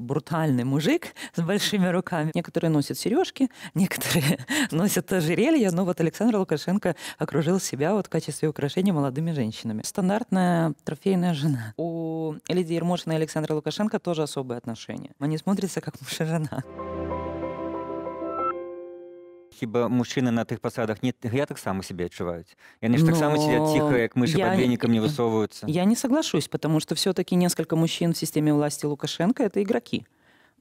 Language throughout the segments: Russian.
брутальный мужик с большими руками. Некоторые носят сережки, некоторые носят ожерелья, но вот Александр Лукашенко окружил себя вот в качестве украшения молодыми женщинами. Стандартная трофейная жена. У Лидии Ермошина и Александра Лукашенко тоже особые отношения. Они смотрятся как муж и жена хіба мужчини на тих посадах не я так само себя отчувают? И они же так само сидят тихо, как мыши я... под веником не высовываются. Я не соглашусь, потому что все-таки несколько мужчин в системе власти Лукашенко – это игроки.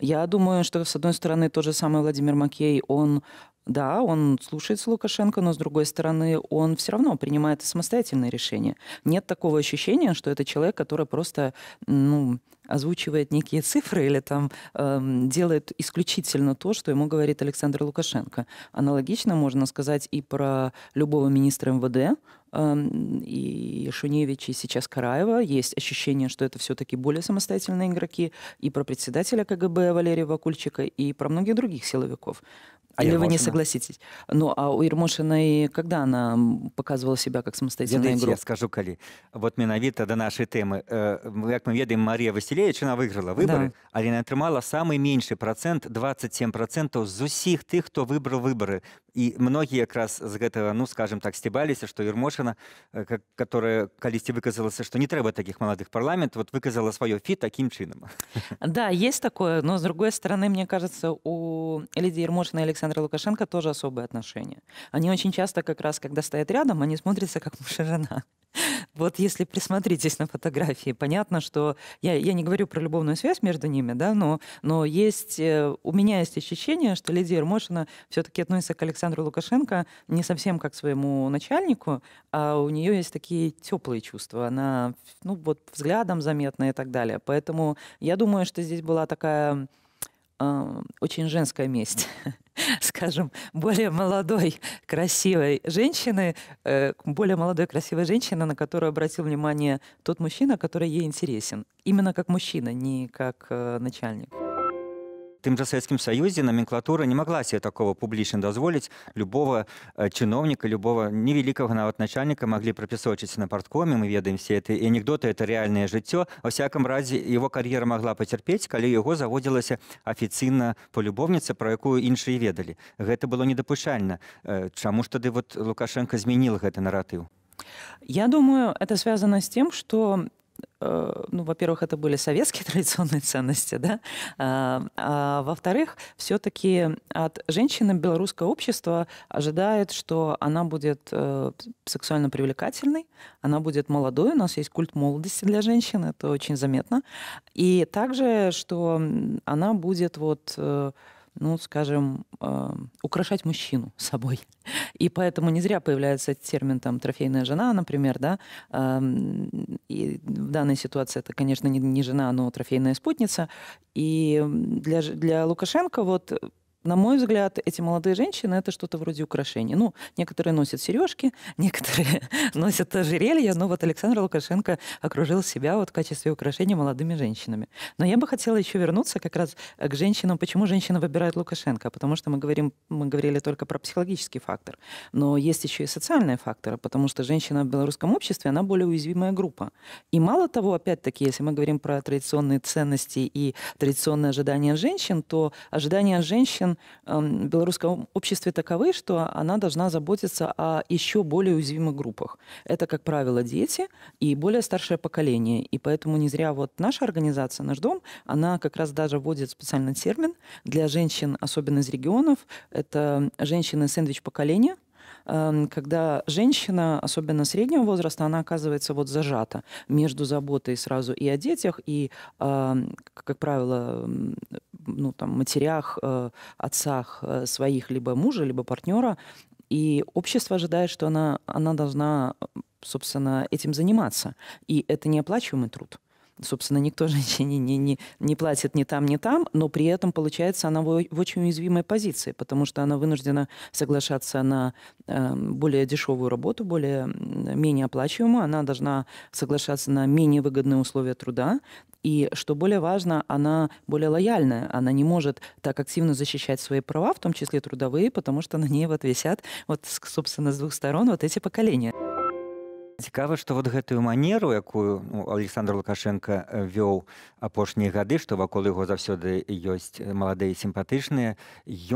Я думаю, что, с одной стороны, тот же самый Владимир Макей, он да, он слушается Лукашенко, но с другой стороны, он все равно принимает самостоятельные решения. Нет такого ощущения, что это человек, который просто, ну, озвучивает некие цифры или там э, делает исключительно то, что ему говорит Александр Лукашенко. Аналогично можно сказать и про любого министра МВД, эм, и Шуневич, и сейчас Караева. Есть ощущение, что это все-таки более самостоятельные игроки. И про председателя КГБ Валерия Вакульчика, и про многих других силовиков. А или вы не согласитесь? Ну, а у Ермошиной когда она показывала себя как самостоятельная Ведаеце, я скажу, калі вот менавіта до нашей темы, э, як мы ведаем Марія Васілевічна выйграла выборы, да. але не атрымала самый меньший процент 27 процентаў з усіх тых, хто выбраў выборы і многія якраз з гэтага ну скажем так сцібаліся што ермошына э, которая калісьці выказалася што не трэба таких маладых парламент вот выказала свое фі таким чынам да есть такое но с другой стороны мне кажется у лидии ермошина александра лукашенко тоже особые отношения они очень часто как раз когда стоят рядом они смотрятся как муж и жена вот если присмотритесь на фотографии, понятно, что я, я не говорю про любовную связь между ними, да, но, но есть, э, у меня есть ощущение, что Лидия Ермошина все-таки относится к Александру Александру Лукашенко не совсем как своему начальнику, а у нее есть такие теплые чувства. Она, ну вот, взглядом заметна и так далее. Поэтому я думаю, что здесь была такая а, очень женская месть скажем, более молодой, красивой женщины, э, более молодой, красивой женщины, на которую обратил внимание тот мужчина, который ей интересен. Именно как мужчина, не как э, начальник. тым жа савецкім саюзе номенклатура не могла себе такого публічна дазволіць любого э, чыновніка любого невялікага нават начальніка могли прапісочыць на парткоме мы ведаем все это анекдоты это реальное жыццё во всяком разе его кар'ера могла поцярпець калі его заводзілася афіцыйна полюбовніца про якую іншыя ведалі гэта было недапушальна э, чаму ж тады вот лукашенко зменил гэты наратыў я думаю это связано с тем что у Э, ну, во-первых, это были советские традиционные ценности, да, а, а во-вторых, все-таки от женщины белорусское общество ожидает, что она будет э, сексуально привлекательной, она будет молодой, у нас есть культ молодости для женщин, это очень заметно, и также, что она будет вот э, ну, скажем, э, украшать мужчину собой. И поэтому не зря появляется термин там трофейная жена, например, да. Э, и в данной ситуации это, конечно, не, не жена, но трофейная спутница. И для, для Лукашенко вот на мой взгляд, эти молодые женщины это что-то вроде украшений. Ну, некоторые носят сережки, некоторые носят ожерелья, но ну, вот Александр Лукашенко окружил себя вот в качестве украшения молодыми женщинами. Но я бы хотела еще вернуться как раз к женщинам. Почему женщины выбирают Лукашенко? Потому что мы говорим, мы говорили только про психологический фактор, но есть еще и социальные факторы, потому что женщина в белорусском обществе она более уязвимая группа. И мало того, опять-таки, если мы говорим про традиционные ценности и традиционные ожидания женщин, то ожидания женщин нацелен эм, в белорусском обществе таковы, что она должна заботиться о еще более уязвимых группах. Это, как правило, дети и более старшее поколение. И поэтому не зря вот наша организация, наш дом, она как раз даже вводит специальный термин для женщин, особенно из регионов. Это женщины сэндвич поколения – Эм, когда женщина, особенно среднего возраста, она оказывается вот зажата между заботой сразу и о детях, и, эм, как правило, ну, там, матерях, э, отцах э, своих либо мужа, либо партнера, и общество ожидает, что она, она должна, собственно, этим заниматься. И это неоплачиваемый труд собственно, никто женщине не, не, не платит ни там, ни там, но при этом, получается, она в, очень уязвимой позиции, потому что она вынуждена соглашаться на эм, более дешевую работу, более, менее оплачиваемую, она должна соглашаться на менее выгодные условия труда, и, что более важно, она более лояльная, она не может так активно защищать свои права, в том числе трудовые, потому что на ней вот висят, вот, собственно, с двух сторон вот эти поколения. цікава што вот гэтую манеру якую ну, александр лукашенко э, вёў апошнія гады што вакол яго заўсёды ёсць э, маладыя сімпатычныя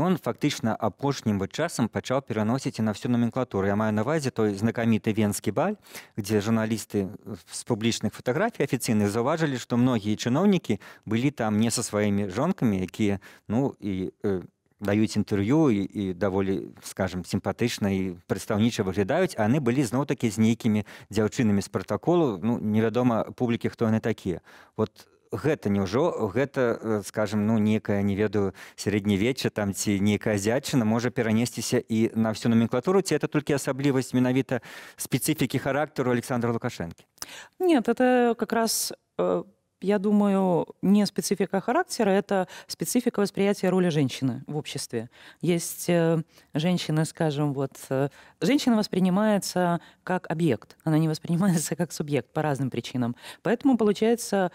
ён фактычна апошнім бы часам пачаў пераносіць і на всю номенклатуру я маю навазе той знакаміты венскі баль дзе журналісты э, з публічных фатаграфій афіцыйных заўважылі што многія чыноўнікі былі там не са сваімі жонкамі якія ну і у э, даюць інтэрв'ю і, і даволі скажем сімпатычна і прадстаўніча выглядаюць яны былі зноў такі з нейкімі дзяўчынамі з пратаколу ну невядома публікі хто яны такія вот гэта няўжо гэта э, скажем ну некая не ведаю сярэднявечча там ці некая зячына можа перанесціся і на всю номенклатуру ці это толькі асаблівасць менавіта спецыфікі характару александра лукашэнкі нет это как раз у э, я думаю, не специфика характера, это специфика восприятия роли женщины в обществе. Есть э, женщины, скажем, вот... Э, женщина воспринимается как объект, она не воспринимается как субъект по разным причинам. Поэтому получается,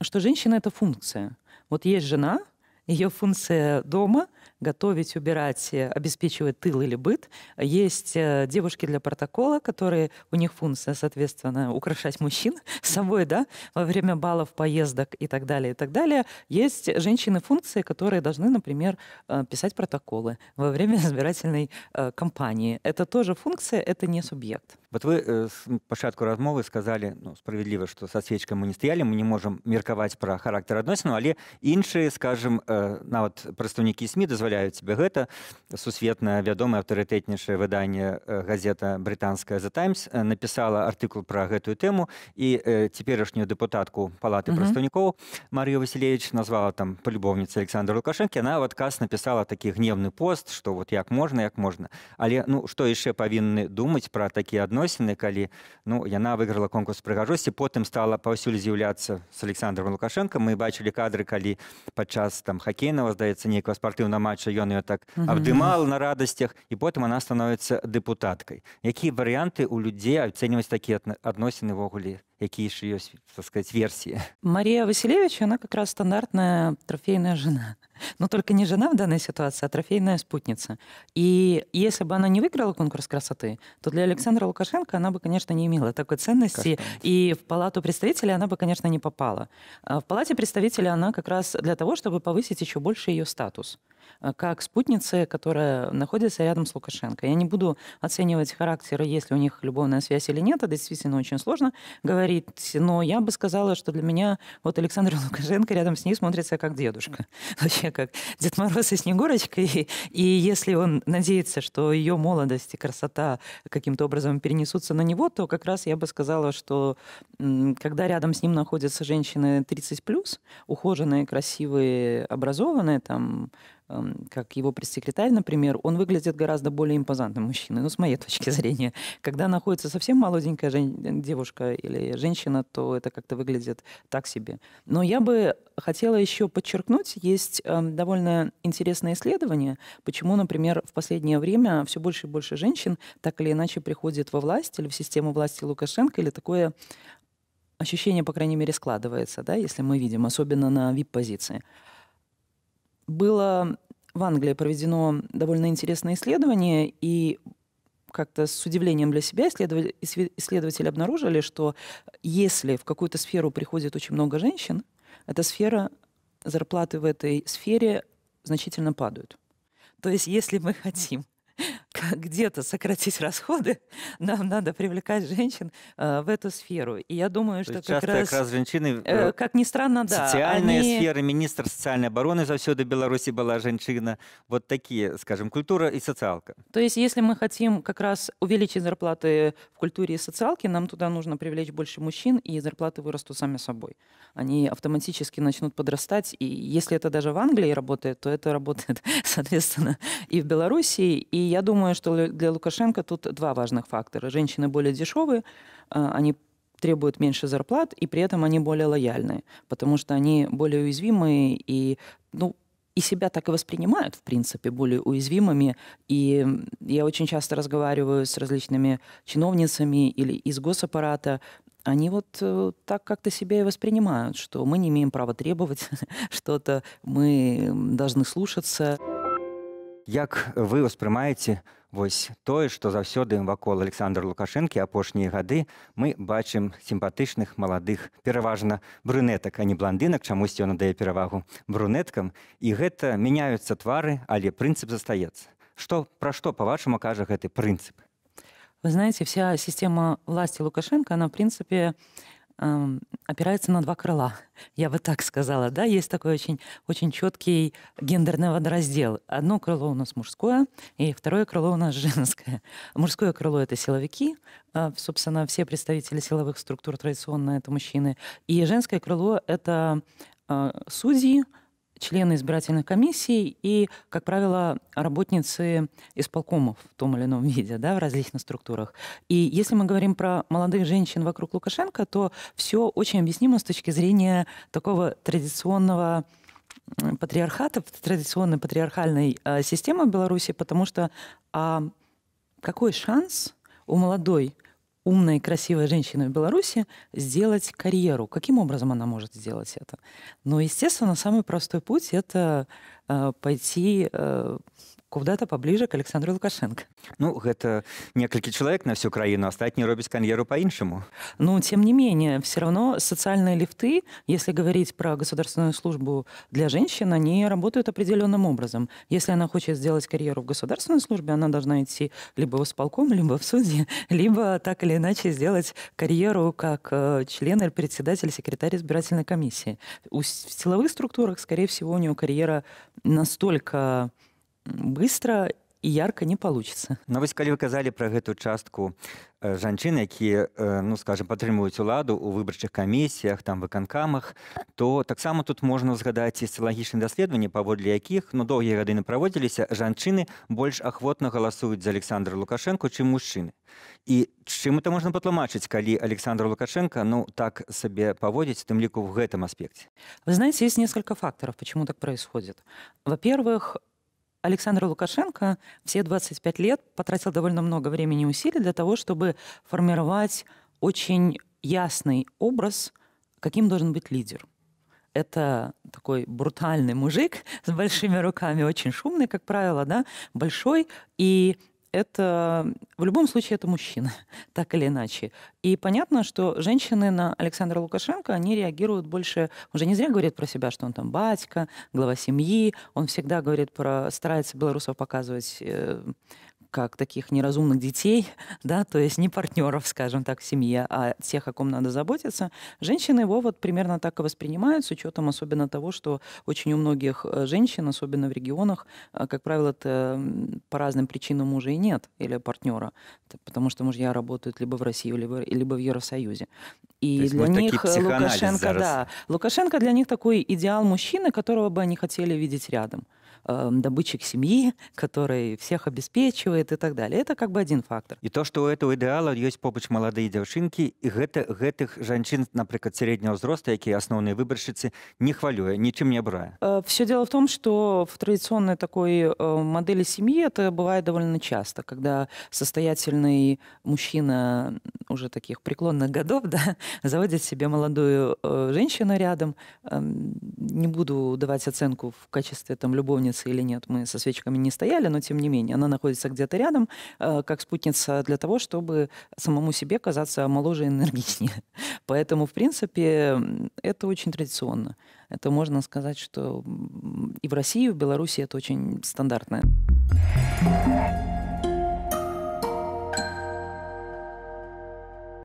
что женщина — это функция. Вот есть жена — ее функция дома — готовить, убирать, э, обеспечивать тыл или быт. Есть э, девушки для протокола, которые, у них функция, соответственно, украшать мужчин с собой, да, во время баллов, поездок и так далее, и так далее. Есть женщины-функции, которые должны, например, э, писать протоколы во время избирательной кампании. Это тоже функция, это не субъект. Вот вы э, пачатку размовы сказали, ну, справедливо, что со свечкам мы не стояли, мы не можам меркаваць пра характар адносіну але іншыя скажем нават прадстаўнікі сМ дазваляюць себе гэта сусветна вядомае аўтарытэтнейшае выданне газета брытанская за таймс напісала артыкул пра гэтую тэму і цяперашнюю дэпутатку палаты mm -hmm. прадстаўнікоў Марыя Ваілевич назвала там палюбоўніца Александр лукашэнкі на адказ напісала такі гневны пост што вот як можна як можна але ну што яшчэ павінны думаць пра такія адносіны калі ну яна выиграла конкурс прыгажосці потым стала паўсюль з'яўляцца с Александром лукашенко мы бачылі кадры калі падчас там хакейного, здаецца нейкага спартыўна матча ён ее так mm абдымал на радостях, і потым она становится депутаткой. якія варианты у людзей ацэньваць такія адносіны ввогуле какие еще ее, так сказать, версии. Мария Василевич, она как раз стандартная трофейная жена. Но только не жена в данной ситуации, а трофейная спутница. И если бы она не выиграла конкурс красоты, то для Александра Лукашенко она бы, конечно, не имела такой ценности. Каштант. И в Палату представителей она бы, конечно, не попала. А в Палате представителей она как раз для того, чтобы повысить еще больше ее статус а, как спутницы, которая находится рядом с Лукашенко. Я не буду оценивать характер, если у них любовная связь или нет, это а действительно очень сложно говорить говорить, но я бы сказала, что для меня вот Александр Лукашенко рядом с ней смотрится как дедушка. Вообще как Дед Мороз и Снегурочка. И, и если он надеется, что ее молодость и красота каким-то образом перенесутся на него, то как раз я бы сказала, что когда рядом с ним находятся женщины 30+, ухоженные, красивые, образованные, там, как его пресс-секретарь, например, он выглядит гораздо более импозантным мужчиной, ну, с моей точки зрения. Когда находится совсем молоденькая жен... девушка или женщина, то это как-то выглядит так себе. Но я бы хотела еще подчеркнуть, есть э, довольно интересное исследование, почему, например, в последнее время все больше и больше женщин так или иначе приходит во власть или в систему власти Лукашенко, или такое ощущение, по крайней мере, складывается, да, если мы видим, особенно на вип-позиции было в Англии проведено довольно интересное исследование, и как-то с удивлением для себя исследователи, обнаружили, что если в какую-то сферу приходит очень много женщин, эта сфера, зарплаты в этой сфере значительно падают. То есть если мы хотим где-то сократить расходы, нам надо привлекать женщин а, в эту сферу. И я думаю, То что как раз, как раз женщины, э, э, как ни странно, да. социальные они... сфера, министр социальной обороны за до Беларуси была женщина. Вот такие, скажем, культура и социалка. То есть если мы хотим как раз увеличить зарплаты в культуре и социалке, нам туда нужно привлечь больше мужчин, и зарплаты вырастут сами собой. Они автоматически начнут подрастать, и если это даже в Англии работает, то это работает, соответственно, и в Беларуси. И я думаю, думаю, что для Лукашенко тут два важных фактора. Женщины более дешевые, а, они требуют меньше зарплат, и при этом они более лояльны, потому что они более уязвимые и, ну, и себя так и воспринимают, в принципе, более уязвимыми. И я очень часто разговариваю с различными чиновницами или из госаппарата, они вот э, так как-то себя и воспринимают, что мы не имеем права требовать что-то, мы должны слушаться. як вы ўспрымаеце вось тое што заўсёды вакол александр лукашэнкі апошнія гады мы бачым сімпатычных маладых пераважна брунетак а не бландынак чамусьці ён надае перавагу брунеткам і гэта мяняюцца твары але прынцып застаецца што пра што па-вашаму кажа гэты прынцып вы знаете вся сістэма власти лукашенко она в прынцыпе не опирается на два крыла, я бы так сказала. Да? Есть такой очень, очень четкий гендерный водораздел. Одно крыло у нас мужское, и второе крыло у нас женское. Мужское крыло — это силовики, а, собственно, все представители силовых структур традиционно это мужчины. И женское крыло — это а, судьи, члены избирательных комиссий и, как правило, работницы исполкомов в том или ином виде, да, в различных структурах. И если мы говорим про молодых женщин вокруг Лукашенко, то все очень объяснимо с точки зрения такого традиционного патриархата, традиционной патриархальной а, системы в Беларуси, потому что а какой шанс у молодой умная и красивая женщина в Беларуси сделать карьеру. Каким образом она может сделать это? Но, ну, естественно, самый простой путь — это Э, пойти э, куда-то поближе к александру лукашенко ну это несколько человек на всю краіну астатні робяць карьеру по-іншаму ну тем не менее все равно социальные лифты если говорить про государственную службу для женщин они работают определенным образом если она хочет сделать карьеру в государственной службе она должна идти либо в исполком либо в суде либо так или иначе сделать карьеру как э, член или председатель секретарь избирательной комиссии в силовых структурах скорее всего у нее карьера настолько быстро і ярка не получится но ну, вось калі вы казалі про гэтую частку э, жанчыны якія э, ну скажем падтрымліваюць уладу у выбарчых камісіях там выканкамах то таксама тут можна згадаць сцылагічныя даследаванні паводле якіх но ну, доўгія гады не праводзіліся жанчыны больш ахвотна галасуюць за александра лукашенко чым мужчыны і чым это можна патлумачыць калі александр лукашенко ну так сабе паводзіць тым ліку в гэтым аспекце вы знаете есть несколько факторов почему так происходит во-первых у Александр Лукашенко все 25 лет потратил довольно много времени и усилий для того, чтобы формировать очень ясный образ, каким должен быть лидер это такой брутальный мужик с большими руками, очень шумный, как правило, да, большой, и это в любом случае это мужчина, так или иначе. И понятно, что женщины на Александра Лукашенко, они реагируют больше, уже не зря говорит про себя, что он там батька, глава семьи, он всегда говорит про, старается белорусов показывать э, как таких неразумных детей, да, то есть не партнеров, скажем так, в семье, а тех, о ком надо заботиться, женщины его вот примерно так и воспринимают, с учетом особенно того, что очень у многих э, женщин, особенно в регионах, э, как правило, это по разным причинам мужа и нет, или партнера, потому что мужья работают либо в России, либо, либо в Евросоюзе. И То есть, для них э, Лукашенко, зараз. да, Лукашенко для них такой идеал мужчины, которого бы они хотели видеть рядом э, добытчик семьи, который всех обеспечивает и так далее. Это как бы один фактор. И то, что у этого идеала есть побач молодые дзяўчынкі і гэта гэтых жанчын, напрыклад, сярэдняга ўзроста, якія асноўныя выбаршчыцы не хвалюе, ничем не абрае. Э, все дело в том, что в традиционной такой э, модели семьи это бывает довольно часто, когда состоятельный мужчина уже таких преклонных годов да, заводит себе молодую э, женщину рядом. Эм, не буду давать оценку в качестве там, любовницы спутница или нет. Мы со свечками не стояли, но тем не менее она находится где-то рядом, э, как спутница для того, чтобы самому себе казаться моложе и энергичнее. Поэтому, в принципе, это очень традиционно. Это можно сказать, что и в России, и в Беларуси это очень стандартное